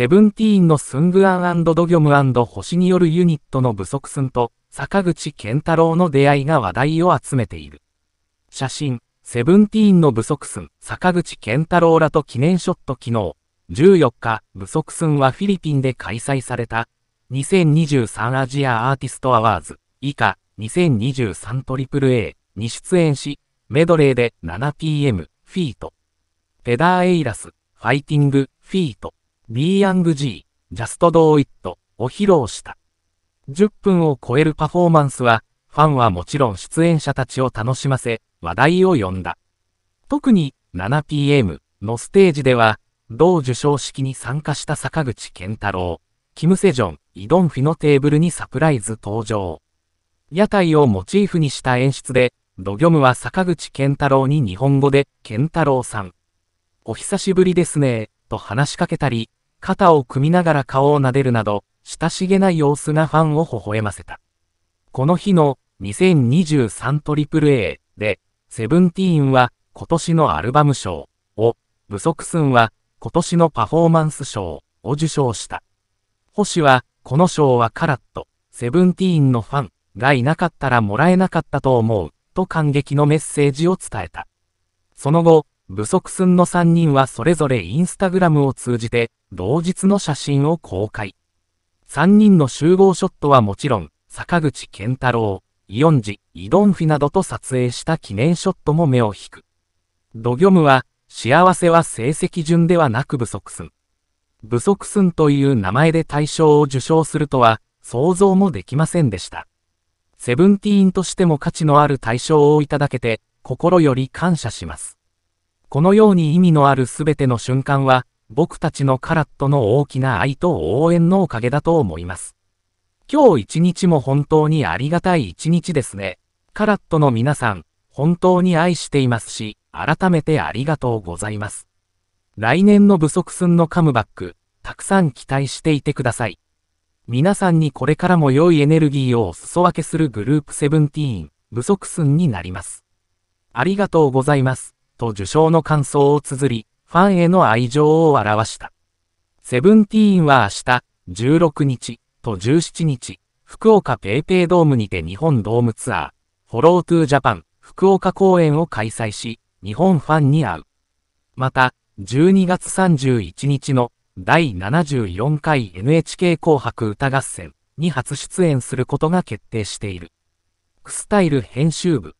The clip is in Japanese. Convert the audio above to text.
セブンティーンのスングアンドギョム星によるユニットのブソクスンと坂口健太郎の出会いが話題を集めている。写真、セブンティーンのブソクスン、坂口健太郎らと記念ショット昨日、14日、ブソクスンはフィリピンで開催された、2023アジアアーティストアワーズ、以下、2023AAA に出演し、メドレーで 7PM、フィート。ペダーエイラス、ファイティング、フィート。B&G、Just Do It を披露した。10分を超えるパフォーマンスは、ファンはもちろん出演者たちを楽しませ、話題を呼んだ。特に 7PM のステージでは、同受賞式に参加した坂口健太郎、キム・セジョン、イ・ドンフィのテーブルにサプライズ登場。屋台をモチーフにした演出で、ドギョムは坂口健太郎に日本語で、健太郎さん。お久しぶりですね、と話しかけたり、肩を組みながら顔を撫でるなど、親しげな様子がファンを微笑ませた。この日の 2023AAA で、セブンティーンは今年のアルバム賞を、ブソクスンは今年のパフォーマンス賞を受賞した。星は、この賞はカラッと、セブンティーンのファンがいなかったらもらえなかったと思う、と感激のメッセージを伝えた。その後、ブソクスンの3人はそれぞれインスタグラムを通じて、同日の写真を公開。3人の集合ショットはもちろん、坂口健太郎、イオンジ、イドンフィなどと撮影した記念ショットも目を引く。ドギョムは、幸せは成績順ではなく不足寸。不足寸という名前で大賞を受賞するとは、想像もできませんでした。セブンティーンとしても価値のある大賞をいただけて、心より感謝します。このように意味のあるすべての瞬間は、僕たちのカラットの大きな愛と応援のおかげだと思います。今日一日も本当にありがたい一日ですね。カラットの皆さん、本当に愛していますし、改めてありがとうございます。来年の不足寸のカムバック、たくさん期待していてください。皆さんにこれからも良いエネルギーをお裾分けするグループセブンティーン、不足寸になります。ありがとうございます、と受賞の感想を綴り、ファンへの愛情を表した。セブンティーンは明日、16日と17日、福岡ペイペイドームにて日本ドームツアー、フォロートゥージャパン福岡公演を開催し、日本ファンに会う。また、12月31日の第74回 NHK 紅白歌合戦に初出演することが決定している。クスタイル編集部